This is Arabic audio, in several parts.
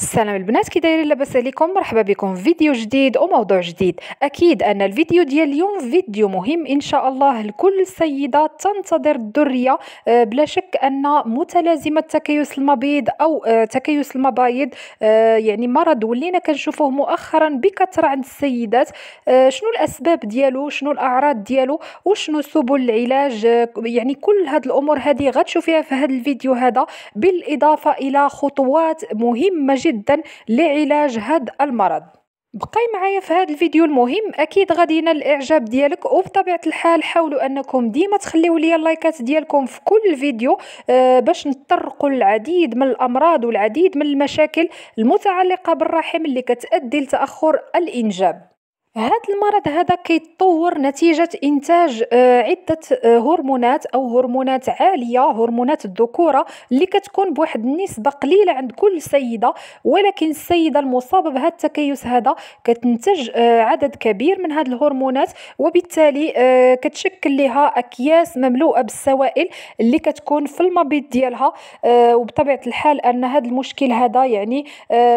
السلام البنات كي دايرين لاباس عليكم مرحبا بكم في فيديو جديد وموضوع جديد اكيد ان الفيديو ديال اليوم فيديو مهم ان شاء الله لكل سيده تنتظر الذريه آه، بلا شك ان متلازمه تكيس المبيض او آه، تكيس المبايض آه، يعني مرض ولينا كنشوفوه مؤخرا بكثره عند السيدات شنو الاسباب ديالو شنو الاعراض ديالو وشنو سبل العلاج يعني كل هاد الامور هذه غتشوفيها في هذا الفيديو هذا بالاضافه الى خطوات مهمه جدا جدا لعلاج هذا المرض بقاي معايا في هذا الفيديو المهم اكيد غادي ينال الاعجاب ديالك وبطبيعه الحال حاولوا انكم ديما تخليوا لي اللايكات ديالكم في كل فيديو آه باش نطرقوا العديد من الامراض والعديد من المشاكل المتعلقه بالرحم اللي كتؤدي لتاخر الانجاب هذا المرض هذا كيتطور نتيجة إنتاج آه، عدة آه، هرمونات أو هرمونات عالية هرمونات الذكورة اللي كتكون بواحد النسبة قليلة عند كل سيدة ولكن السيدة المصابة بهذا التكيس هذا كتنتج آه، عدد كبير من هذه الهرمونات وبالتالي كتشكل لها أكياس مملوءة بالسوائل اللي كتكون في المبيض ديالها وبطبيعة الحال أن هذا المشكل هذا يعني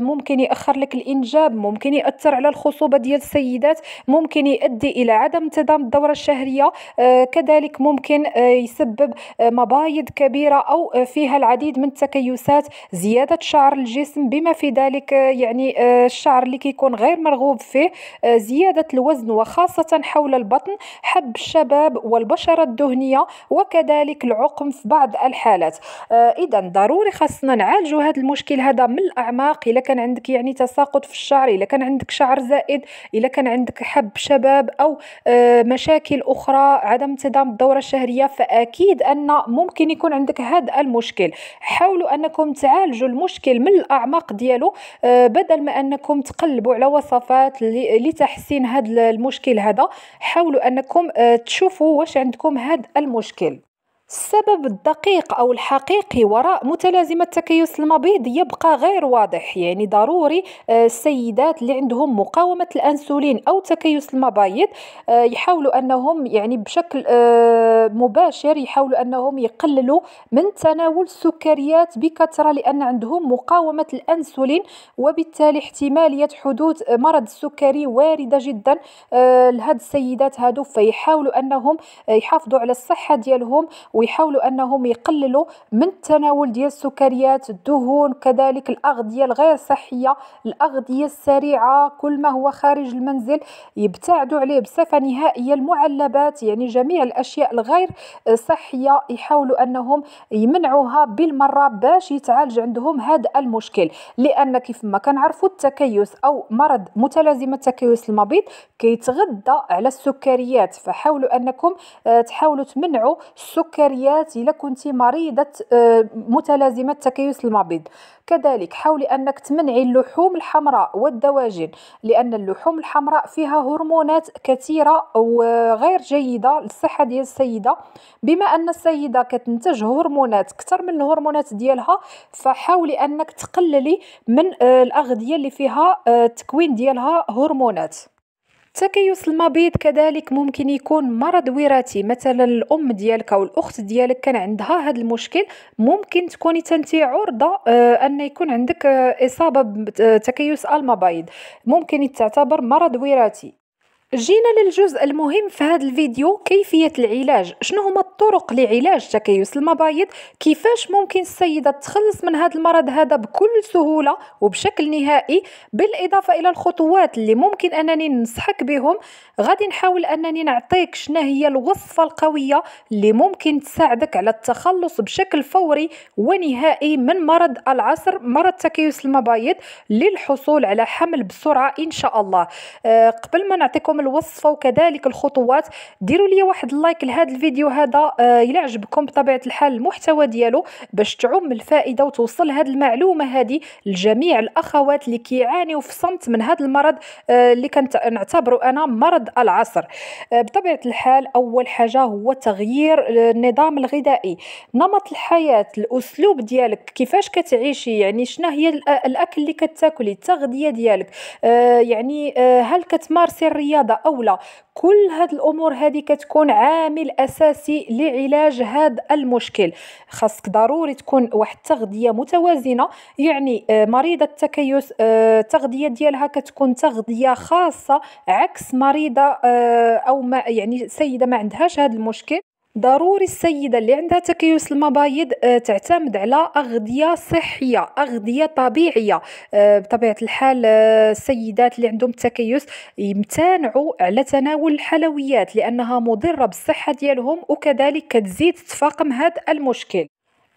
ممكن يأخر لك الإنجاب ممكن يأثر على الخصوبة ديال السيدة الولادات ممكن يؤدي الى عدم انتظام الدوره الشهريه آه، كذلك ممكن آه، يسبب آه، مبايض كبيره او فيها العديد من التكيسات زياده شعر الجسم بما في ذلك يعني الشعر اللي كيكون غير مرغوب فيه زياده الوزن وخاصه حول البطن حب الشباب والبشره الدهنيه وكذلك العقم في بعض الحالات اذا ضروري خاصنا نعالجوا هذا المشكل هذا من الاعماق الا كان عندك يعني تساقط في الشعر الا كان عندك شعر زائد الا كان عندك عندك حب شباب او آه، مشاكل اخرى عدم انتظام الدوره الشهريه فاكيد ان ممكن يكون عندك هذا المشكل حاولوا انكم تعالجوا المشكل من الاعماق ديالو آه، بدل ما انكم تقلبوا على وصفات لتحسين هذا المشكل هذا حاولوا انكم آه، تشوفوا واش عندكم هذا المشكل السبب الدقيق أو الحقيقي وراء متلازمة تكيس المبيض يبقى غير واضح يعني ضروري آه، السيدات اللي عندهم مقاومة الأنسولين أو تكيس المبايض آه، يحاولوا أنهم يعني بشكل آه، مباشر يحاولوا أنهم يقللوا من تناول السكريات بكثرة لأن عندهم مقاومة الأنسولين وبالتالي احتمالية حدوث مرض السكري واردة جدا لهاد السيدات هادو فيحاولوا أنهم يحافظوا على الصحة ديالهم ويحاولوا انهم يقللوا من التناول ديال السكريات الدهون كذلك الاغذيه الغير صحيه الاغذيه السريعه كل ما هو خارج المنزل يبتعدوا عليه بصفه نهائيه المعلبات يعني جميع الاشياء الغير صحيه يحاولوا انهم يمنعوها بالمره باش يتعالج عندهم هذا المشكل لان كيف ما كنعرفوا التكيس او مرض متلازمه التكيس المبيض كيتغذى على السكريات فحاولوا انكم آه، تحاولوا تمنعوا السكر السكريات الا كنت مريضه آه، متلازمه تكيس المبيض كذلك حاولي انك تمنعي اللحوم الحمراء والدواجن لان اللحوم الحمراء فيها هرمونات كثيره وغير جيده للصحه ديال السيده بما ان السيده كتنتج هرمونات اكثر من الهرمونات ديالها فحاولي انك تقللي من آه، الاغذيه اللي فيها التكوين آه، ديالها هرمونات تكيس المبيض كذلك ممكن يكون مرض وراثي مثلا الام ديالك او الاخت ديالك كان عندها هذا المشكل ممكن تكوني تنتي عرضه آه، ان يكون عندك آه، اصابه بتكيس آه، المبيض ممكن تعتبر مرض وراثي جينا للجزء المهم في هذا الفيديو كيفية العلاج شنو هما الطرق لعلاج تكيس المبايض كيفاش ممكن السيدة تخلص من هذا المرض هذا بكل سهولة وبشكل نهائي بالإضافة إلى الخطوات اللي ممكن أنني ننصحك بهم غادي نحاول أنني نعطيك شنا هي الوصفة القوية اللي ممكن تساعدك على التخلص بشكل فوري ونهائي من مرض العصر مرض تكيس المبايض للحصول على حمل بسرعة إن شاء الله أه قبل ما نعطيكم لكم الوصفه وكذلك الخطوات ديروا لي واحد اللايك لهذا الفيديو هذا آه، إلى عجبكم بطبيعه الحال المحتوى ديالو باش تعم الفائده وتوصل هذه المعلومه هذه لجميع الاخوات اللي كيعانيوا في صمت من هذا المرض آه، اللي نعتبره انا مرض العصر آه، بطبيعه الحال اول حاجه هو تغيير النظام الغذائي نمط الحياه الاسلوب ديالك كيفاش كتعيشي يعني شنو هي الاكل اللي كتاكلي التغذيه ديالك يعني هل كتمارسي الرياضه هذا اولى كل هاد الامور هذه كتكون عامل اساسي لعلاج هذا المشكل خاصك ضروري تكون واحد تغذية متوازنه يعني آه، مريضه التكيس آه، تغذية ديالها كتكون تغذيه خاصه عكس مريضه آه، او ما يعني سيده ما عندهاش هذا المشكل ضروري السيدة اللي عندها تكيس المبايض آه، تعتمد على أغذية صحية أغذية طبيعية آه، بطبيعة الحال آه، السيدات اللي عندهم التكيس يمتنعوا على تناول الحلويات لأنها مضرة بالصحة ديالهم وكذلك كتزيد تفاقم هذا المشكل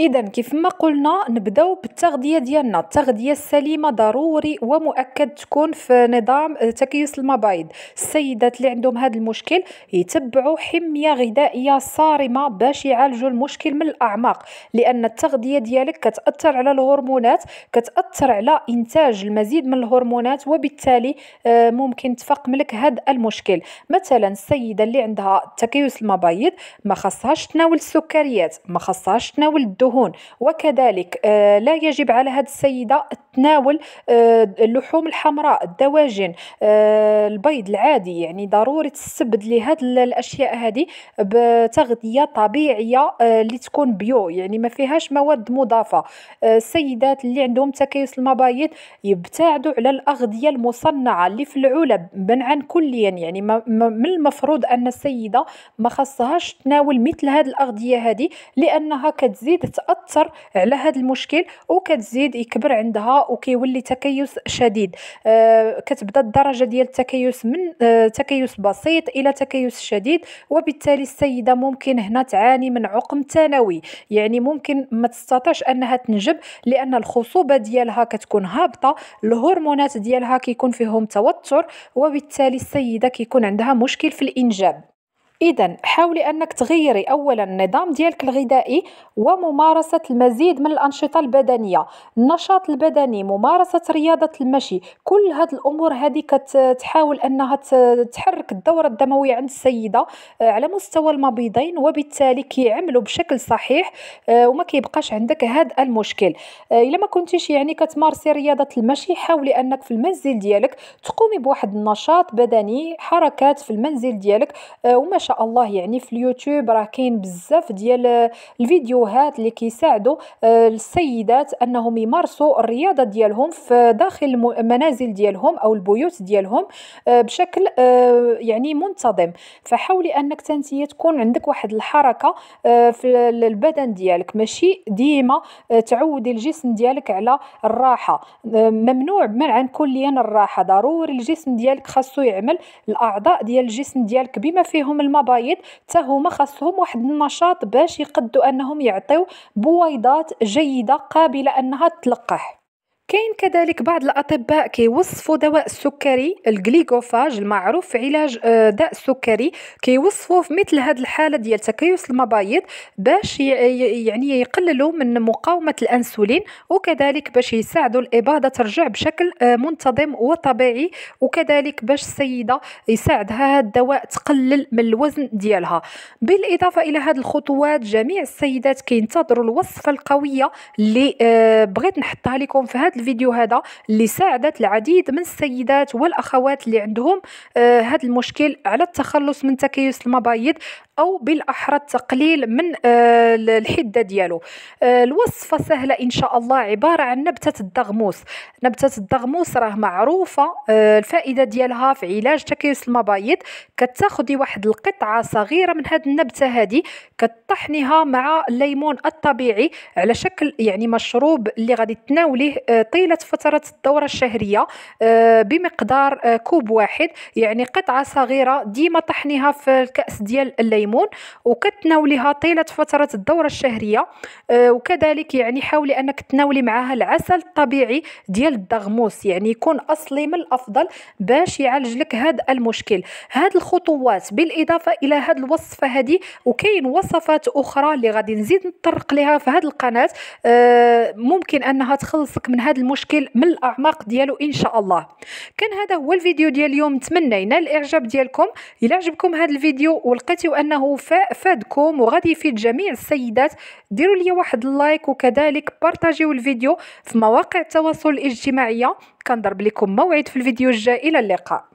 اذا كيف ما قلنا نبداو بالتغذيه ديالنا التغذيه السليمه ضروري ومؤكد تكون في نظام تكيس المبايض السيدات اللي عندهم هذا المشكل يتبعوا حميه غذائيه صارمه باش يعالجوا المشكل من الاعماق لان التغذيه ديالك كتاثر على الهرمونات كتاثر على انتاج المزيد من الهرمونات وبالتالي آه، ممكن تفقملك لك هذا المشكل مثلا السيده اللي عندها تكيس المبايض ما خصهاش تناول السكريات ما خصهاش تناول الدهون الدهون وكذلك آه، لا يجب على هذه السيدة تناول آه، اللحوم الحمراء الدواجن آه، البيض العادي يعني ضروري تستبد لهاد الاشياء هذه بتغذيه طبيعيه آه، اللي تكون بيو يعني ما فيهاش مواد مضافه السيدات اللي عندهم تكيس المبايض يبتعدوا على الاغذيه المصنعه اللي في العلب منعا كليا يعني من المفروض ان السيده ما خصهاش تناول مثل هاد الاغذيه هذه لانها كتزيد تاثر على هذا المشكل وكتزيد يكبر عندها وكيولي تكيس شديد آه، كتبدا الدرجه ديال التكيس من آه، تكيس بسيط الى تكيس شديد وبالتالي السيده ممكن هنا تعاني من عقم ثانوي يعني ممكن ما تستطيعش انها تنجب لان الخصوبه ديالها كتكون هابطه الهرمونات ديالها كيكون فيهم توتر وبالتالي السيده كيكون عندها مشكل في الانجاب اذا حاولي انك تغيري اولا النظام ديالك الغذائي وممارسه المزيد من الانشطه البدنيه النشاط البدني ممارسه رياضه المشي كل هاد الامور هذه كتحاول انها تحرك الدوره الدمويه عند السيده آه، على مستوى المبيضين وبالتالي كيعملوا بشكل صحيح آه، وما كيبقاش عندك هذا المشكل آه، الا ما كنتيش يعني كتمارسي رياضه المشي حاولي انك في المنزل ديالك تقومي بواحد النشاط بدني حركات في المنزل ديالك ومشي شاء الله يعني في اليوتيوب راه كاين بزاف ديال الفيديوهات اللي كيساعدوا آه، السيدات انهم يمارسوا الرياضه ديالهم في داخل المنازل ديالهم او البيوت ديالهم آه، بشكل آه، يعني منتظم فحاولي انك تنتي تكون عندك واحد الحركه في البدن ديالك ماشي ديما تعودي الجسم ديالك على الراحه ممنوع منعا كليا الراحه ضروري الجسم ديالك خاصو يعمل الاعضاء ديال الجسم ديالك بما فيهم الم المبايض حتى هما خاصهم واحد النشاط باش يقدوا انهم يعطيو بويضات جيده قابله انها تلقح كاين كذلك بعض الاطباء كيوصفوا دواء السكري الجليكوفاج المعروف في علاج آه، داء السكري كيوصفوا في مثل هذه الحاله ديال تكيس المبايض باش يعني يقللوا من مقاومه الانسولين وكذلك باش يساعدوا الاباضه ترجع بشكل آه، منتظم وطبيعي وكذلك باش السيده يساعدها هذا الدواء تقلل من الوزن ديالها بالاضافه الى هذه الخطوات جميع السيدات كينتظروا الوصفه القويه اللي آه، بغيت نحطها لكم في هذا الفيديو هذا اللي ساعدت العديد من السيدات والاخوات اللي عندهم آه هذا المشكل على التخلص من تكيس المبايض او بالاحرى التقليل من آه، الحده ديالو آه، الوصفه سهله ان شاء الله عباره عن نبته الدغموس نبته الدغموس راه معروفه آه، الفائده ديالها في علاج تكيس المبايض كتاخدي واحد القطعه صغيره من هذه النبته هذه كطحنيها مع الليمون الطبيعي على شكل يعني مشروب اللي غادي تناوليه طيله فتره الدوره الشهريه بمقدار كوب واحد يعني قطعه صغيره ديما طحنيها في الكاس ديال الليمون الليمون وكتناوليها طيله فتره الدوره الشهريه آه، وكذلك يعني حاولي انك تناولي معها العسل الطبيعي ديال الدغموس يعني يكون اصلي من الافضل باش يعالج لك هذا المشكل هاد الخطوات بالاضافه الى هاد الوصفه هذه وكاين وصفات اخرى اللي غادي نزيد نطرق لها في هذه القناه آه، ممكن انها تخلصك من هذا المشكل من الاعماق ديالو ان شاء الله كان هذا هو الفيديو ديال اليوم نتمنى ينال الاعجاب ديالكم الى عجبكم هذا الفيديو ولقيتوا انه انه فادكم وغادي يفيد جميع السيدات ديروا لي واحد اللايك وكذلك بارطاجيو الفيديو في مواقع التواصل الاجتماعي كنضرب لكم موعد في الفيديو الجاي الى اللقاء